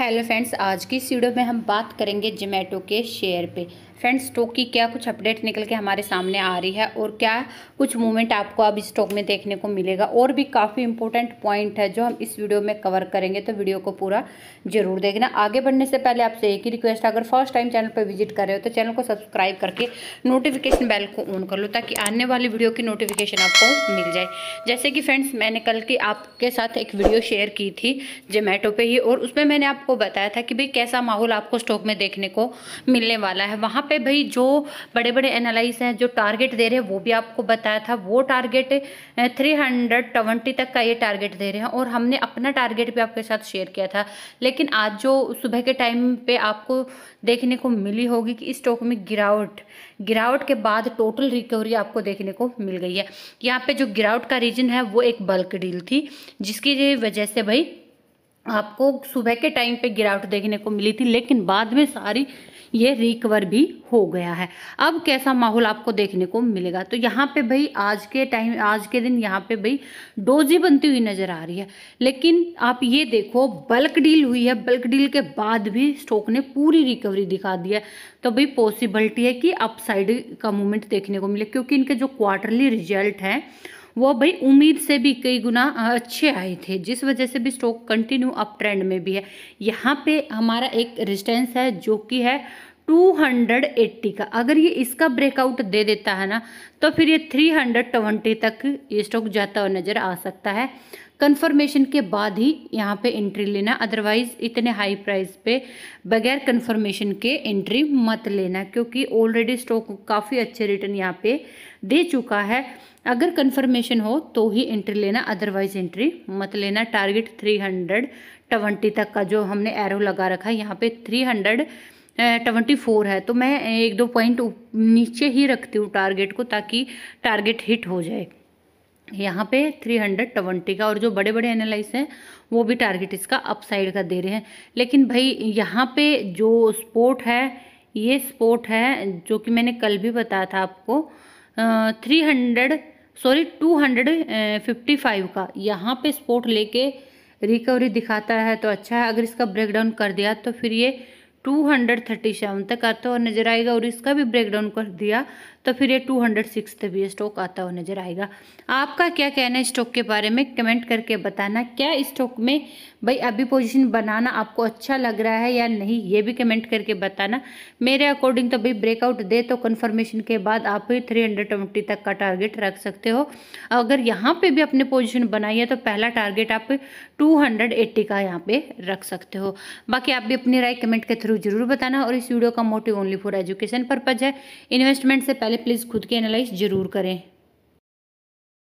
hello friends आज की इस वीडियो में हम बात करेंगे जोमेटो के शेयर पे फ्रेंड्स स्टॉक की क्या कुछ अपडेट निकल के हमारे सामने आ रही है और क्या कुछ मूवमेंट आपको अब स्टॉक में देखने को मिलेगा और भी काफ़ी इंपॉर्टेंट पॉइंट है जो हम इस वीडियो में कवर करेंगे तो वीडियो को पूरा जरूर देखना आगे बढ़ने से पहले आपसे एक ही रिक्वेस्ट है अगर फर्स्ट टाइम चैनल पर विजिट कर रहे हो तो चैनल को सब्सक्राइब करके नोटिफिकेशन बेल को ऑन कर लो ताकि आने वाली वीडियो की नोटिफिकेशन आपको मिल जाए जैसे कि फ्रेंड्स मैंने कल की आपके साथ एक वीडियो शेयर की थी जोमेटो पर ही और उसमें मैंने आपको बताया था कि भाई कैसा माहौल आपको स्टॉक में देखने को मिलने वाला है वहाँ पे भाई जो बड़े बड़े एनालाइज हैं जो टारगेट दे रहे हैं वो भी आपको बताया था वो टारगेट थ्री हंड्रेड ट्वेंटी तक का ये टारगेट दे रहे हैं और हमने अपना टारगेट भी आपके साथ शेयर किया था लेकिन आज जो सुबह के टाइम पे आपको देखने को मिली होगी कि इस स्टॉक में गिरावट गिरावट के बाद टोटल रिकवरी आपको देखने को मिल गई है यहाँ पे जो गिरावट का रीजन है वो एक बल्क डील थी जिसकी वजह से भाई आपको सुबह के टाइम पे गिरावट देखने को मिली थी लेकिन बाद में सारी ये रिकवर भी हो गया है अब कैसा माहौल आपको देखने को मिलेगा तो यहाँ पे भाई आज के टाइम आज के दिन यहाँ पे भाई डोजी बनती हुई नज़र आ रही है लेकिन आप ये देखो बल्क डील हुई है बल्क डील के बाद भी स्टॉक ने पूरी रिकवरी दिखा दी है तो भाई पॉसिबिलिटी है कि अपसाइड का मूवमेंट देखने को मिले क्योंकि इनके जो क्वार्टरली रिजल्ट हैं वो भाई उम्मीद से भी कई गुना अच्छे आए थे जिस वजह से भी स्टॉक कंटिन्यू अप ट्रेंड में भी है यहाँ पे हमारा एक रेजिस्टेंस है जो कि है 280 का अगर ये इसका ब्रेकआउट दे देता है ना तो फिर ये 320 तक ये स्टॉक जाता हुआ नज़र आ सकता है कंफर्मेशन के बाद ही यहाँ पे एंट्री लेना अदरवाइज़ इतने हाई प्राइस पे बगैर कंफर्मेशन के एंट्री मत लेना क्योंकि ऑलरेडी स्टॉक काफ़ी अच्छे रिटर्न यहाँ पे दे चुका है अगर कंफर्मेशन हो तो ही एंट्री लेना अदरवाइज एंट्री मत लेना टारगेट थ्री हंड्रेड ट्वेंटी तक का जो हमने एरो लगा रखा है यहाँ पे थ्री हंड्रेड ट्वेंटी फोर है तो मैं एक दो पॉइंट नीचे ही रखती हूँ टारगेट को ताकि टारगेट हिट हो जाए यहाँ पे थ्री हंड्रेड ट्वेंटी का और जो बड़े बड़े एनालाइज हैं वो भी टारगेट इसका अपसाइड का दे रहे हैं लेकिन भाई यहाँ पे जो स्पोर्ट है ये स्पोर्ट है जो कि मैंने कल भी बताया था आपको three hundred sorry two hundred fifty five का यहाँ पे स्पोर्ट लेके रिकवरी दिखाता है तो अच्छा है अगर इसका ब्रेकडाउन कर दिया तो फिर ये 237 तक आता हुआ नजर आएगा और इसका भी ब्रेकडाउन कर दिया तो फिर ये सिक्स तक भी स्टॉक आता हुआ नजर आएगा आपका क्या कहना है स्टॉक के बारे में कमेंट करके बताना क्या स्टॉक में भाई अभी पोजीशन बनाना आपको अच्छा लग रहा है या नहीं ये भी कमेंट करके बताना मेरे अकॉर्डिंग तो भाई ब्रेकआउट दे तो कन्फर्मेशन के बाद आप भी थ्री तक का टारगेट रख सकते हो अगर यहाँ पर भी अपने पोजिशन बनाई है तो पहला टारगेट आप टू का यहाँ पर रख सकते हो बाकी आप भी अपनी राय कमेंट के थ्रू थ्रू जरूर बताना और इस वीडियो का motive only for education purpose है इन्वेस्टमेंट से पहले प्लीज़ खुद की एनालाइज जरूर करें